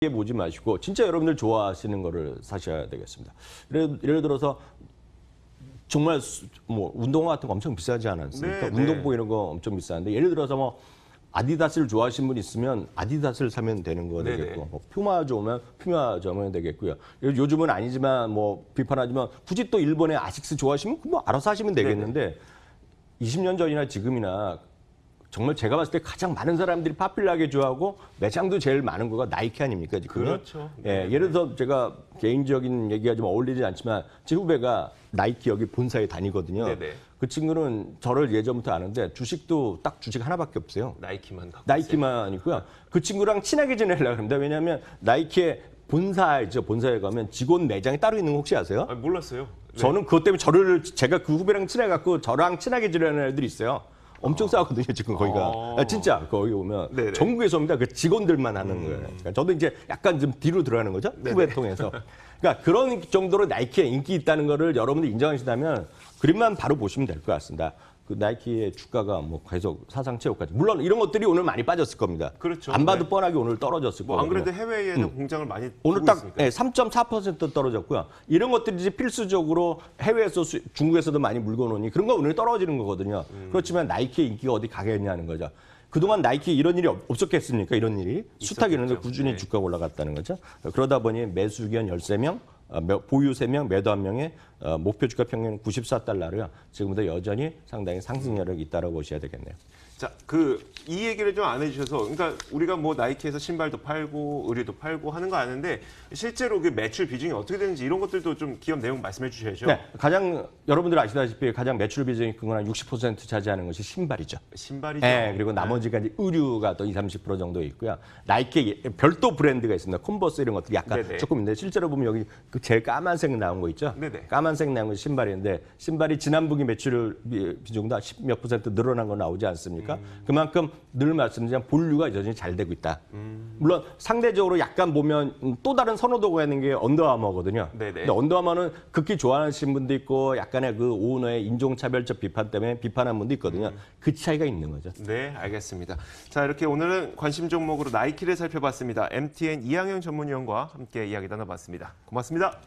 게 보지 마시고 진짜 여러분들 좋아하시는 거를 사셔야 되겠습니다. 예를, 예를 들어서 정말 뭐 운동화 같은 거 엄청 비싸지 않았습니까? 네, 네. 운동복 네. 이런 거 엄청 비싼데 예를 들어서 뭐 아디다스를 좋아하시는 분 있으면 아디다스를 사면 되는 거 되겠고 네네. 뭐 퓨마 좋으면 퓨마 좋으면 되겠고요. 요즘은 아니지만 뭐 비판하지만 굳이 또 일본의 아식스 좋아하시면 뭐 알아서 하시면 되겠는데 네네. 20년 전이나 지금이나 정말 제가 봤을 때 가장 많은 사람들이 파필하게 좋아하고 매장도 제일 많은 거가 나이키 아닙니까? 지금? 그렇죠. 예, 네. 예를 들어서 제가 개인적인 얘기가 좀 어울리지 않지만 제 후배가 나이키 여기 본사에 다니거든요. 네네. 네. 그 친구는 저를 예전부터 아는데 주식도 딱 주식 하나밖에 없어요. 나이키만 갖고 나이키만 있고요. 그 친구랑 친하게 지내려고 합니다. 왜냐하면 나이키의 본사 에죠 본사에 가면 직원 매장이 따로 있는 거 혹시 아세요? 아, 몰랐어요. 네. 저는 그것 때문에 저를 제가 그 후배랑 친해갖고 저랑 친하게 지내는 애들이 있어요. 엄청 어. 싸거든요 웠 지금 거기가 어. 아, 진짜 거기 오면 네네. 전국에서 옵니다 그 직원들만 하는 음. 거예요 그러니까 저도 이제 약간 좀 뒤로 들어가는 거죠 후배 통해서 그러니까 그런 정도로 나이키의 인기 있다는 거를 여러분들 인정하신다면 그림만 바로 보시면 될 것 같습니다 그 나이키의 주가가 뭐 계속 사상 최고까지. 물론 이런 것들이 오늘 많이 빠졌을 겁니다. 그렇죠. 안 봐도 네. 뻔하게 오늘 떨어졌을 뭐 거예요. 안 그래도 해외에는 음. 공장을 많이 오늘 딱 네, 3.4% 떨어졌고요. 이런 것들이 이제 필수적으로 해외에서 수, 중국에서도 많이 물건 오니 그런 거 오늘 떨어지는 거거든요. 음. 그렇지만 나이키의 인기가 어디 가겠냐는 거죠. 그동안 나이키 이런 일이 없었겠습니까? 이런 일이 수탁 이는데 네. 꾸준히 네. 주가가 올라갔다는 거죠. 그러다 보니 매수견 13명, 아, 보유 3명, 매도 1명의 어, 목표 주가 평균 94달러로요. 지금보 여전히 상당히 상승 여력이 있다고 보셔야 되겠네요. 자, 그 이 얘기를 좀 안 해주셔서 그러니까 우리가 뭐 나이키에서 신발도 팔고 의류도 팔고 하는 거 아는데 실제로 그 매출 비중이 어떻게 되는지 이런 것들도 좀 기업 내용 말씀해 주셔야죠. 네, 가장 여러분들 아시다시피 가장 매출 비중이 큰 거는 60% 차지하는 것이 신발이죠. 신발이죠. 예, 네, 그리고 나머지가 이 의류가 또 20, 30% 정도 있고요. 나이키 예, 별도 브랜드가 있습니다. 콤버스 이런 것들이 약간 네네. 조금 있는데 실제로 보면 여기 그 제일 까만색 나온 거 있죠. 네네. 까만색 나온 건 신발인데 신발이 지난 분기 매출 비중도 10 몇 퍼센트 늘어난 거 나오지 않습니까? 않습니까? 그만큼 늘 말씀드린 본류가 여전히 잘 되고 있다. 물론 상대적으로 약간 보면 또 다른 선호도가 있는 게 언더아머거든요. 네, 네. 근데 언더아머는 극히 좋아하시는 분도 있고 약간의 그 오너의 인종차별적 비판 때문에 비판한 분도 있거든요. 그 차이가 있는 거죠. 네, 알겠습니다. 자, 이렇게 오늘은 관심 종목으로 나이키를 살펴봤습니다. MTN 이항영 전문위원과 함께 이야기 나눠봤습니다. 고맙습니다.